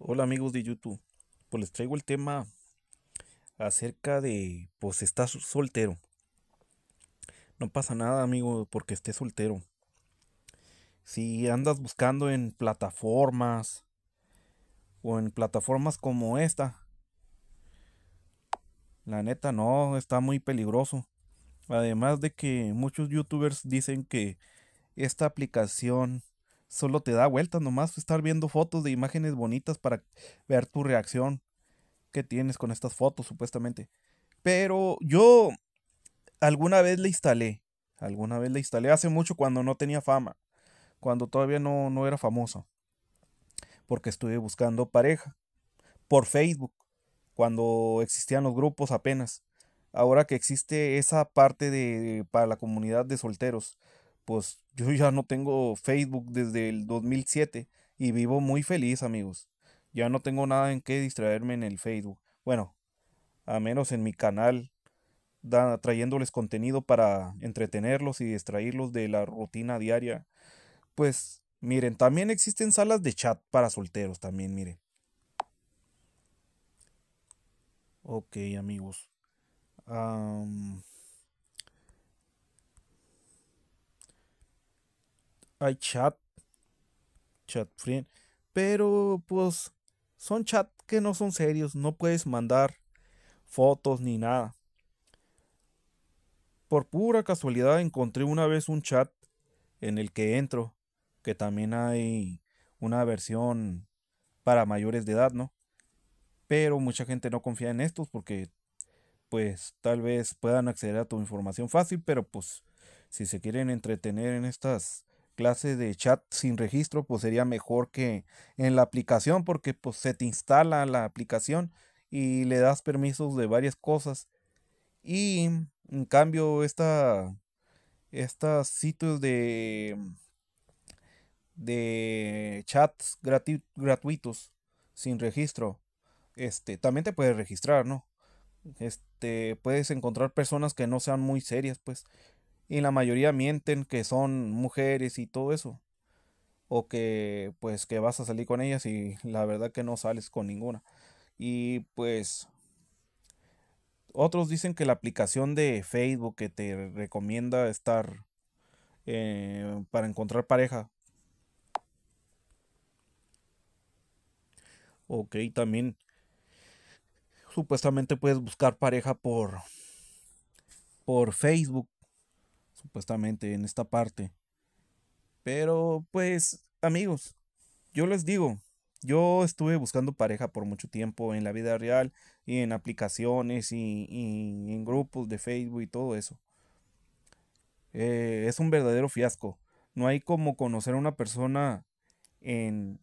Hola amigos de YouTube, pues les traigo el tema acerca de, pues estás soltero. No pasa nada amigo porque estés soltero. Si andas buscando en plataformas o en plataformas como esta, la neta no, está muy peligroso. Además de que muchos youtubers dicen que esta aplicación solo te da vueltas nomás estar viendo fotos de imágenes bonitas para ver tu reacción que tienes con estas fotos supuestamente. Pero yo alguna vez la instalé, alguna vez la instalé hace mucho cuando no tenía fama, cuando todavía no, no era famoso, porque estuve buscando pareja por Facebook, cuando existían los grupos apenas. Ahora que existe esa parte de, para la comunidad de solteros, pues yo ya no tengo Facebook desde el 2007 y vivo muy feliz, amigos. Ya no tengo nada en qué distraerme en el Facebook. Bueno, a menos en mi canal, da, trayéndoles contenido para entretenerlos y distraerlos de la rutina diaria. Pues miren, también existen salas de chat para solteros, también miren. Ok, amigos. hay chat, chat friend, pero pues son chat que no son serios, no puedes mandar fotos ni nada. Por pura casualidad encontré una vez un chat en el que entro, que también hay una versión para mayores de edad, ¿no? Pero mucha gente no confía en estos porque pues tal vez puedan acceder a tu información fácil, pero pues si se quieren entretener en estas clase de chat sin registro, pues sería mejor que en la aplicación, porque pues se te instala la aplicación y le das permisos de varias cosas. Y en cambio, esta, estas sitios de, de chats gratuitos sin registro, este, también te puedes registrar, ¿no? Este, puedes encontrar personas que no sean muy serias, pues, y la mayoría mienten que son mujeres y todo eso. O que pues que vas a salir con ellas y la verdad que no sales con ninguna. Y pues otros dicen que la aplicación de Facebook que te recomienda estar eh, para encontrar pareja. Ok, también supuestamente puedes buscar pareja por por Facebook supuestamente en esta parte. Pero pues amigos, yo les digo, yo estuve buscando pareja por mucho tiempo en la vida real y en aplicaciones y, en grupos de Facebook y todo eso. Eh, es un verdadero fiasco. No hay como conocer a una persona en,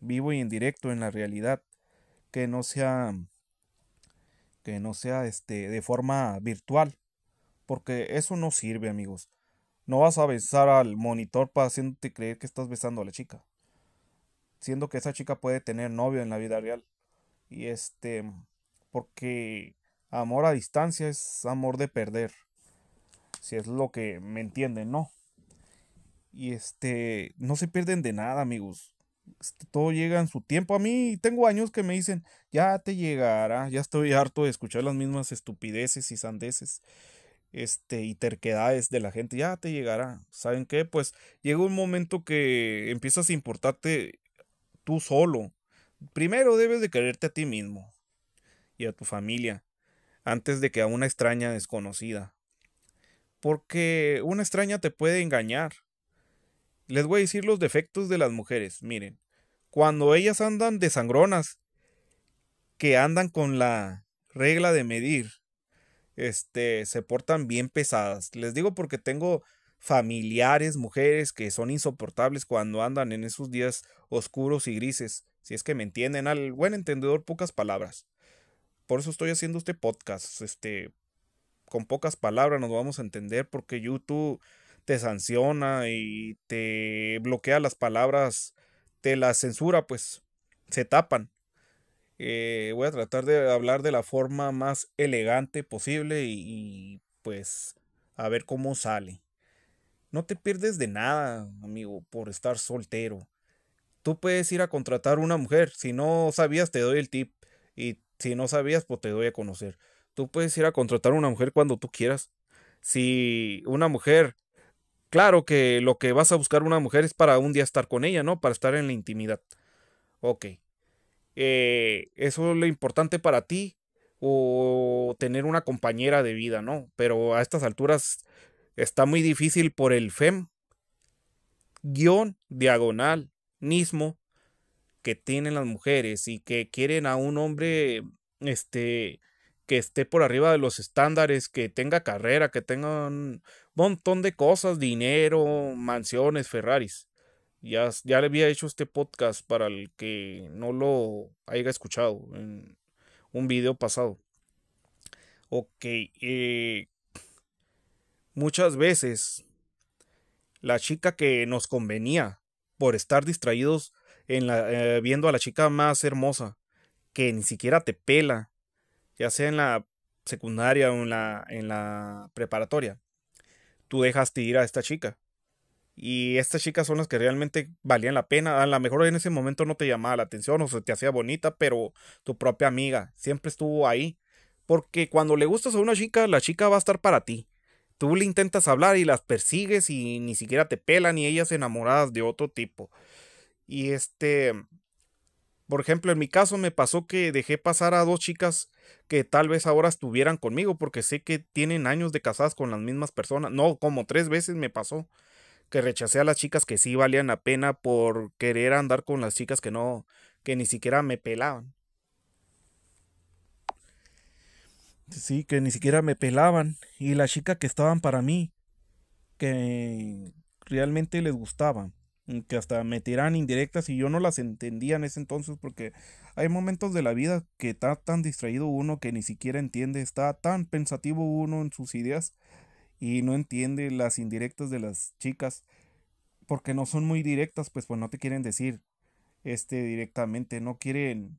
vivo y en directo, en la realidad, que no sea que no sea este de forma virtual porque eso no sirve, amigos. No vas a besar al monitor para haciéndote creer que estás besando a la chica. Siendo que esa chica puede tener novio en la vida real. Y este, porque amor a distancia es amor de perder. Si es lo que me entienden, ¿no? Y este, no se pierden de nada, amigos. Este, todo llega en su tiempo. A mí tengo años que me dicen, ya te llegará, ya estoy harto de escuchar las mismas estupideces y sandeces este, y terquedades de la gente. Ya te llegará. ¿Saben qué? Pues llega un momento que empiezas a importarte tú solo. Primero debes de quererte a ti mismo y a tu familia antes de que a una extraña desconocida. Porque una extraña te puede engañar. Les voy a decir los defectos de las mujeres. Miren, cuando ellas andan de sangronas, que andan con la regla de medir, este, se portan bien pesadas. Les digo porque tengo familiares, mujeres que son insoportables cuando andan en esos días oscuros y grises. Si es que me entienden, al buen entendedor, pocas palabras. Por eso estoy haciendo este podcast. Este, con pocas palabras nos vamos a entender porque YouTube te sanciona y te bloquea las palabras, te las censura, pues se tapan. Eh, voy a tratar de hablar de la forma más elegante posible y, y pues a ver cómo sale. No te pierdes de nada, amigo, por estar soltero. Tú puedes ir a contratar una mujer. Si no sabías, te doy el tip. Y si no sabías, pues te doy a conocer. Tú puedes ir a contratar una mujer cuando tú quieras. Si una mujer, claro que lo que vas a buscar una mujer es para un día estar con ella, ¿no? Para estar en la intimidad. Ok. Eh, eso es lo importante para ti o tener una compañera de vida, ¿no? Pero a estas alturas está muy difícil por el FEM guión diagonal mismo que tienen las mujeres y que quieren a un hombre este que esté por arriba de los estándares, que tenga carrera, que tenga un montón de cosas, dinero, mansiones, Ferraris. Ya, le había hecho este podcast para el que no lo haya escuchado en un video pasado. Ok, eh, muchas veces la chica que nos convenía por estar distraídos en la, eh, viendo a la chica más hermosa, que ni siquiera te pela, ya sea en la secundaria o la, en la preparatoria, tú dejaste ir a esta chica y estas chicas son las que realmente valían la pena. A lo mejor en ese momento no te llamaba la atención o se te hacía bonita, pero tu propia amiga siempre estuvo ahí. Porque cuando le gustas a una chica, la chica va a estar para ti. Tú le intentas hablar y las persigues y ni siquiera te pelan y ellas enamoradas de otro tipo. Y este, por ejemplo, en mi caso me pasó que dejé pasar a dos chicas que tal vez ahora estuvieran conmigo porque sé que tienen años de casadas con las mismas personas. No, como tres veces me pasó que rechacé a las chicas que sí valían la pena por querer andar con las chicas que no, que ni siquiera me pelaban. Sí, que ni siquiera me pelaban. Y las chicas que estaban para mí, que realmente les gustaban. Que hasta me tiran indirectas y yo no las entendía en ese entonces porque hay momentos de la vida que está tan distraído uno que ni siquiera entiende, está tan pensativo uno en sus ideas y no entiende las indirectas de las chicas porque no son muy directas, pues pues no te quieren decir este directamente, no quieren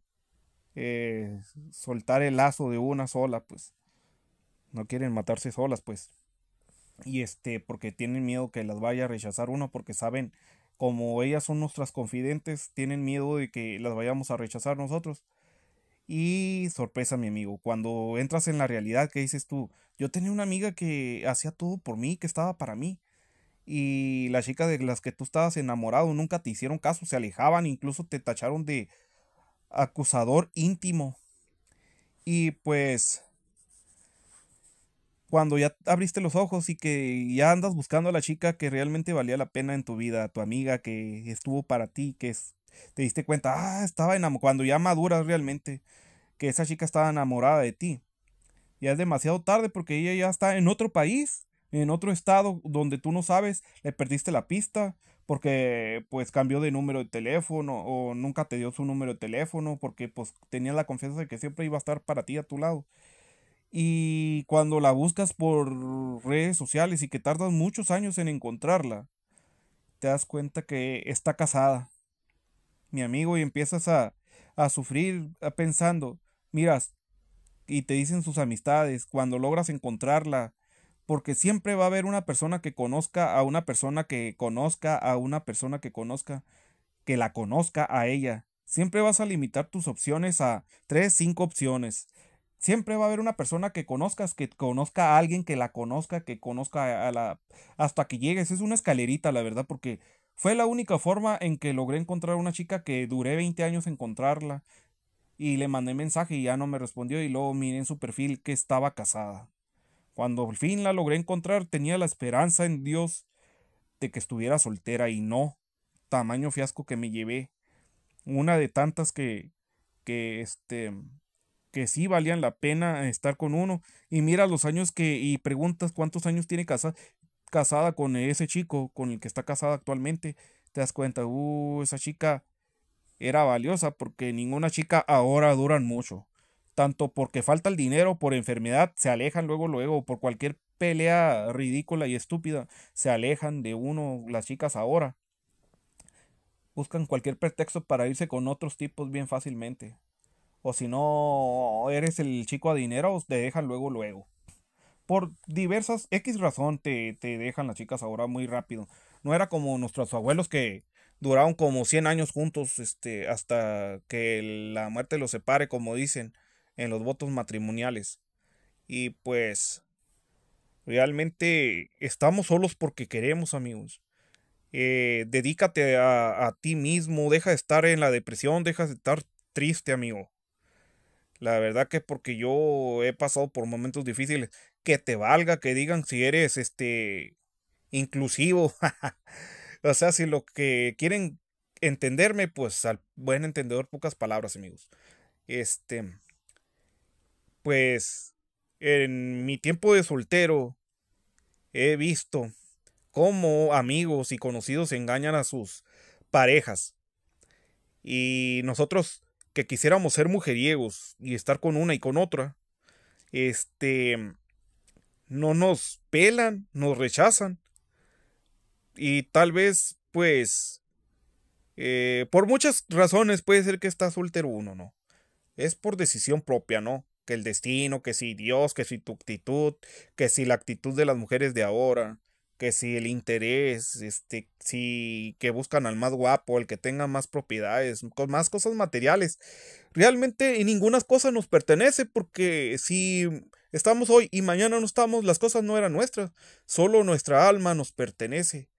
eh, soltar el lazo de una sola, pues no quieren matarse solas, pues. Y este, porque tienen miedo que las vaya a rechazar uno, porque saben, como ellas son nuestras confidentes, tienen miedo de que las vayamos a rechazar nosotros. Y sorpresa, mi amigo, cuando entras en la realidad, ¿qué dices tú? Yo tenía una amiga que hacía todo por mí, que estaba para mí. Y las chicas de las que tú estabas enamorado nunca te hicieron caso, se alejaban, incluso te tacharon de acusador íntimo. Y pues cuando ya abriste los ojos y que ya andas buscando a la chica que realmente valía la pena en tu vida, tu amiga que estuvo para ti, que es, te diste cuenta, ah, estaba enamorada, cuando ya maduras realmente, que esa chica estaba enamorada de ti. Ya es demasiado tarde porque ella ya está en otro país, en otro estado donde tú no sabes, le perdiste la pista porque pues cambió de número de teléfono o nunca te dio su número de teléfono porque pues tenía la confianza de que siempre iba a estar para ti a tu lado. Y cuando la buscas por redes sociales y que tardas muchos años en encontrarla, te das cuenta que está casada mi amigo, y empiezas a, a sufrir pensando, miras, y te dicen sus amistades, cuando logras encontrarla, porque siempre va a haber una persona que conozca a una persona que conozca a una persona que conozca, que la conozca a ella. Siempre vas a limitar tus opciones a tres, cinco opciones. Siempre va a haber una persona que conozcas, que conozca a alguien, que la conozca, que conozca a la... hasta que llegues. Es una escalerita, la verdad, porque fue la única forma en que logré encontrar una chica que duré 20 años encontrarla y le mandé mensaje y ya no me respondió y luego miré en su perfil que estaba casada. Cuando al fin la logré encontrar tenía la esperanza en Dios de que estuviera soltera y no. Tamaño fiasco que me llevé. Una de tantas que, que este, que sí valían la pena estar con uno. Y mira los años que, y preguntas cuántos años tiene casada casada con ese chico, con el que está casada actualmente, te das cuenta, uh, esa chica era valiosa porque ninguna chica ahora duran mucho. Tanto porque falta el dinero, por enfermedad, se alejan luego, luego, por cualquier pelea ridícula y estúpida, se alejan de uno las chicas ahora. Buscan cualquier pretexto para irse con otros tipos bien fácilmente. O si no eres el chico a dinero, te dejan luego, luego por diversas X razón te, te dejan las chicas ahora muy rápido. No era como nuestros abuelos que duraron como 100 años juntos este, hasta que la muerte los separe, como dicen, en los votos matrimoniales. Y pues realmente estamos solos porque queremos amigos. Eh, dedícate a, a, ti mismo, deja de estar en la depresión, deja de estar triste, amigo. La verdad que porque yo he pasado por momentos difíciles que te valga que digan si eres este inclusivo. o sea, si lo que quieren entenderme, pues al buen entendedor pocas palabras, amigos. Este pues en mi tiempo de soltero he visto cómo amigos y conocidos engañan a sus parejas. Y nosotros que quisiéramos ser mujeriegos y estar con una y con otra, este no nos pelan, nos rechazan. Y tal vez, pues, eh, por muchas razones puede ser que estás soltero uno, ¿no? Es por decisión propia, ¿no? Que el destino, que si Dios, que si tu actitud, que si la actitud de las mujeres de ahora, que si el interés, este, si que buscan al más guapo, el que tenga más propiedades, más cosas materiales. Realmente ninguna cosa nos pertenece porque si Estamos hoy y mañana no estamos, las cosas no eran nuestras, solo nuestra alma nos pertenece.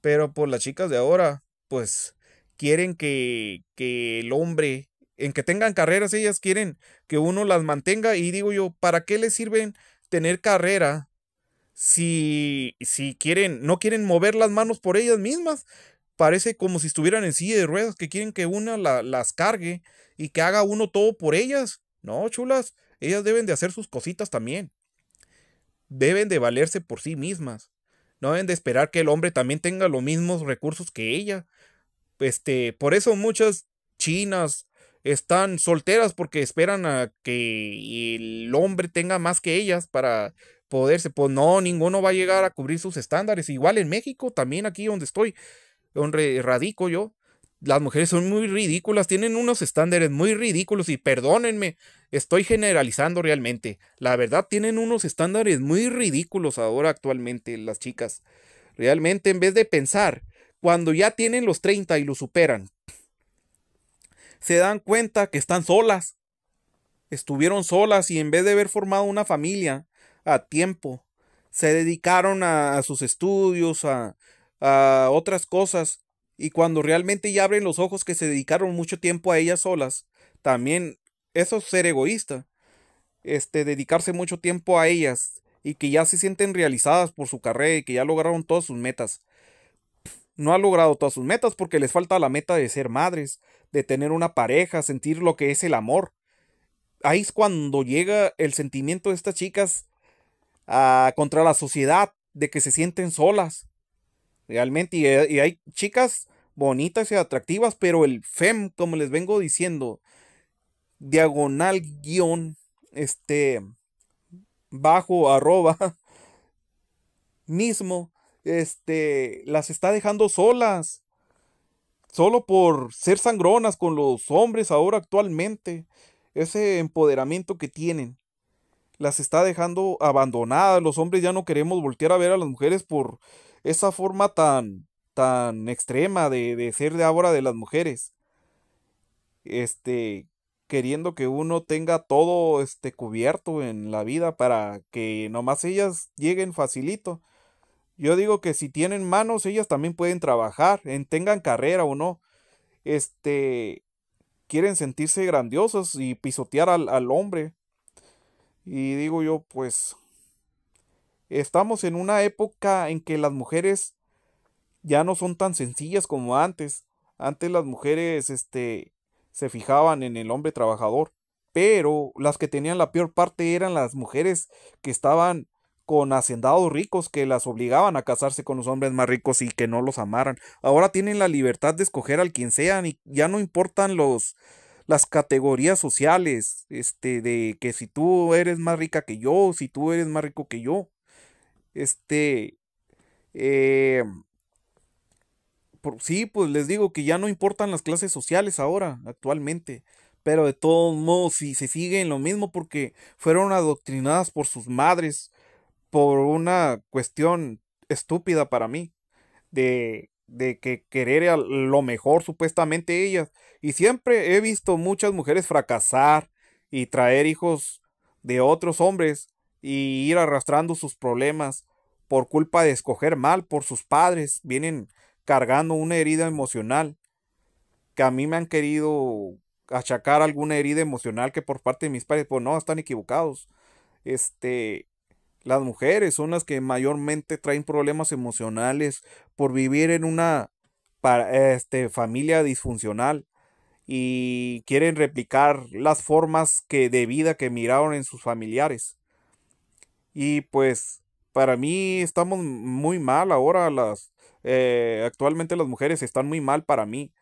Pero por pues, las chicas de ahora, pues quieren que, que el hombre, en que tengan carreras, ellas quieren que uno las mantenga y digo yo, ¿para qué les sirven tener carrera si, si quieren, no quieren mover las manos por ellas mismas? Parece como si estuvieran en silla de ruedas, que quieren que una las cargue y que haga uno todo por ellas. No, chulas, ellas deben de hacer sus cositas también. Deben de valerse por sí mismas. No deben de esperar que el hombre también tenga los mismos recursos que ella. Este, por eso muchas chinas están solteras porque esperan a que el hombre tenga más que ellas para poderse. Pues no, ninguno va a llegar a cubrir sus estándares. Igual en México, también aquí donde estoy, donde radico yo, las mujeres son muy ridículas, tienen unos estándares muy ridículos y perdónenme, estoy generalizando realmente. La verdad, tienen unos estándares muy ridículos ahora actualmente las chicas. Realmente, en vez de pensar, cuando ya tienen los 30 y lo superan, se dan cuenta que están solas. Estuvieron solas y en vez de haber formado una familia a tiempo, se dedicaron a, sus estudios, a, a otras cosas y cuando realmente ya abren los ojos que se dedicaron mucho tiempo a ellas solas, también eso es ser egoísta. Este, dedicarse mucho tiempo a ellas y que ya se sienten realizadas por su carrera y que ya lograron todas sus metas. No han logrado todas sus metas porque les falta la meta de ser madres, de tener una pareja, sentir lo que es el amor. Ahí es cuando llega el sentimiento de estas chicas contra la sociedad, de que se sienten solas, realmente. Eh, y, hay chicas bonitas y atractivas, pero el FEM, como les vengo diciendo, diagonal guión, este, bajo, arroba, mismo, este, las está dejando solas. Solo por ser sangronas con los hombres ahora actualmente. Ese empoderamiento que tienen las está dejando abandonadas. Los hombres ya no queremos voltear a ver a las mujeres por esa forma tan, tan extrema de, ser de ahora de las mujeres. Este, queriendo que uno tenga todo este cubierto en la vida para que nomás ellas lleguen facilito. Yo digo que si tienen manos, ellas también pueden trabajar, tengan carrera o no. Este, quieren sentirse grandiosos y pisotear al, al hombre. Y digo yo, pues Estamos en una época en que las mujeres ya no son tan sencillas como antes. Antes las mujeres este, se fijaban en el hombre trabajador, pero las que tenían la peor parte eran las mujeres que estaban con hacendados ricos que las obligaban a casarse con los hombres más ricos y que no los amaran. Ahora tienen la libertad de escoger al quien sean y ya no importan los las categorías sociales, este de que si tú eres más rica que yo, si tú eres más rico que yo. Este. Eh, sí, pues les digo que ya no importan las clases sociales ahora, actualmente. Pero de todos modos, si se sigue en lo mismo porque fueron adoctrinadas por sus madres por una cuestión estúpida para mí. De, de que querer lo mejor supuestamente ellas. Y siempre he visto muchas mujeres fracasar y traer hijos de otros hombres y ir arrastrando sus problemas por culpa de escoger mal por sus padres. Vienen cargando una herida emocional que a mí me han querido achacar alguna herida emocional que por parte de mis padres, pues no, están equivocados. Este, las mujeres son las que mayormente traen problemas emocionales por vivir en una este, familia disfuncional y quieren replicar las formas que, de vida que miraron en sus familiares. Y pues para mí estamos muy mal ahora, las, eh, actualmente las mujeres están muy mal para mí.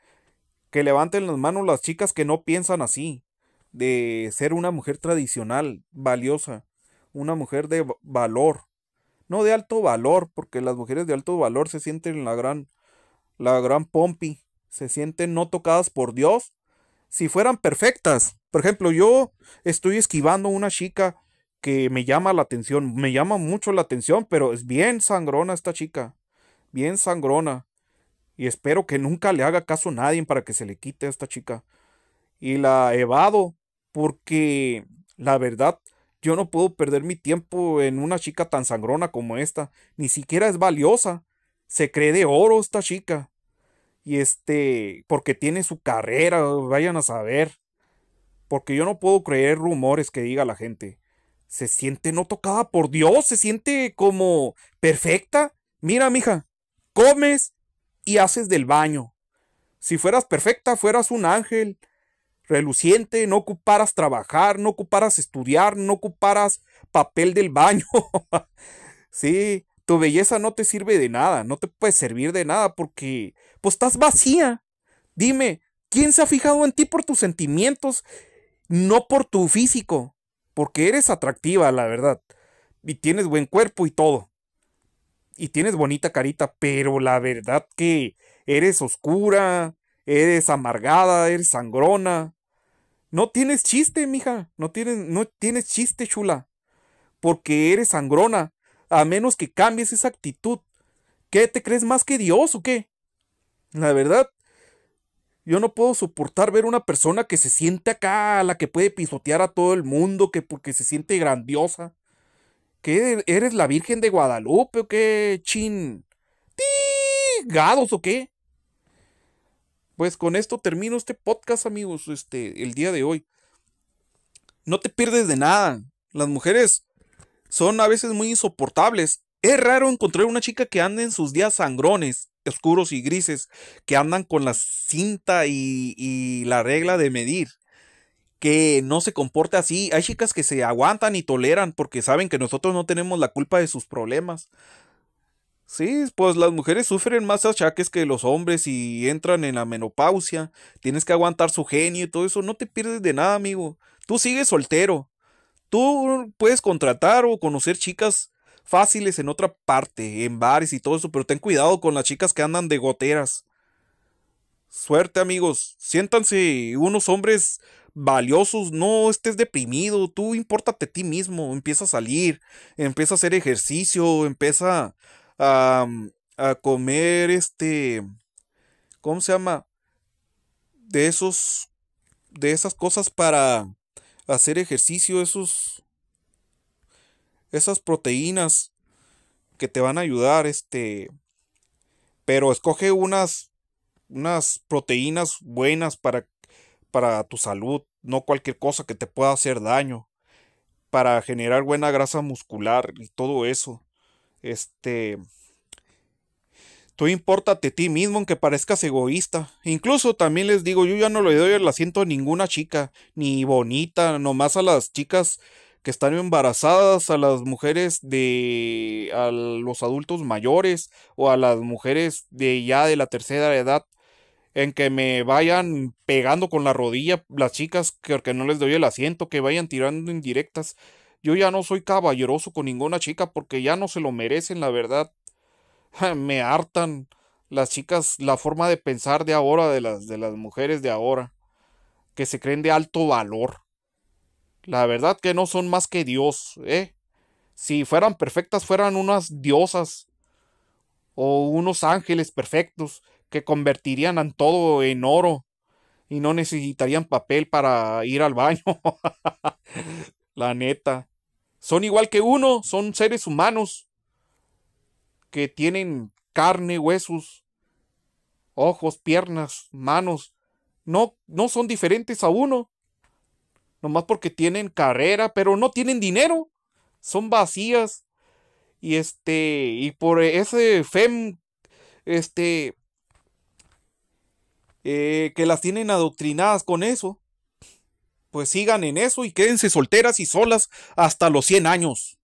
Que levanten las manos las chicas que no piensan así, de ser una mujer tradicional, valiosa, una mujer de valor, no de alto valor, porque las mujeres de alto valor se sienten la gran, la gran pompi, se sienten no tocadas por Dios, si fueran perfectas. Por ejemplo, yo estoy esquivando una chica que me llama la atención, me llama mucho la atención, pero es bien sangrona esta chica, bien sangrona. Y espero que nunca le haga caso a nadie para que se le quite a esta chica. Y la evado porque la verdad yo no puedo perder mi tiempo en una chica tan sangrona como esta, ni siquiera es valiosa. Se cree de oro esta chica. Y este, porque tiene su carrera, vayan a saber. Porque yo no puedo creer rumores que diga la gente se siente no tocada por Dios, se siente como perfecta. Mira, mija, comes y haces del baño. Si fueras perfecta, fueras un ángel reluciente, no ocuparas trabajar, no ocuparas estudiar, no ocuparas papel del baño. sí, tu belleza no te sirve de nada, no te puede servir de nada porque pues estás vacía. Dime, ¿quién se ha fijado en ti por tus sentimientos, no por tu físico? porque eres atractiva, la verdad. Y tienes buen cuerpo y todo. Y tienes bonita carita, pero la verdad que eres oscura, eres amargada, eres sangrona. No tienes chiste, mija. No tienes, no tienes chiste, chula. Porque eres sangrona. A menos que cambies esa actitud. ¿Qué te crees más que Dios o qué? La verdad, yo no puedo soportar ver una persona que se siente acá, la que puede pisotear a todo el mundo, que porque se siente grandiosa. que eres la Virgen de Guadalupe o qué chin? o qué? Pues con esto termino este podcast, amigos, este, el día de hoy. No te pierdes de nada. Las mujeres son a veces muy insoportables. Es raro encontrar una chica que ande en sus días sangrones oscuros y grises que andan con la cinta y, la regla de medir que no se comporte así. Hay chicas que se aguantan y toleran porque saben que nosotros no tenemos la culpa de sus problemas. Sí, pues las mujeres sufren más achaques que los hombres y entran en la menopausia. Tienes que aguantar su genio y todo eso. No te pierdes de nada, amigo. Tú sigues soltero. Tú puedes contratar o conocer chicas fáciles en otra parte, en bares y todo eso, pero ten cuidado con las chicas que andan de goteras. Suerte amigos, siéntanse unos hombres valiosos, no estés deprimido, tú impórtate a ti mismo, empieza a salir, empieza a hacer ejercicio, empieza a, a comer este, ¿cómo se llama? De esos, de esas cosas para hacer ejercicio, esos esas proteínas que te van a ayudar, este, pero escoge unas, unas proteínas buenas para, para tu salud, no cualquier cosa que te pueda hacer daño, para generar buena grasa muscular y todo eso. Este, Tú impórtate ti mismo aunque parezcas egoísta. Incluso también les digo, yo ya no le doy el asiento a ninguna chica, ni bonita, nomás a las chicas que están embarazadas, a las mujeres de, a los adultos mayores o a las mujeres de ya de la tercera edad, en que me vayan pegando con la rodilla las chicas que, porque no les doy el asiento, que vayan tirando indirectas. Yo ya no soy caballeroso con ninguna chica porque ya no se lo merecen, la verdad. me hartan las chicas, la forma de pensar de ahora, de las, de las mujeres de ahora, que se creen de alto valor. La verdad que no son más que Dios, ¿eh? Si fueran perfectas, fueran unas diosas o unos ángeles perfectos que convertirían a todo en oro y no necesitarían papel para ir al baño. La neta. Son igual que uno, son seres humanos que tienen carne, huesos, ojos, piernas, manos. No, no son diferentes a uno nomás porque tienen carrera, pero no tienen dinero, son vacías. Y este, y por ese FEM, este, eh, que las tienen adoctrinadas con eso, pues sigan en eso y quédense solteras y solas hasta los 100 años.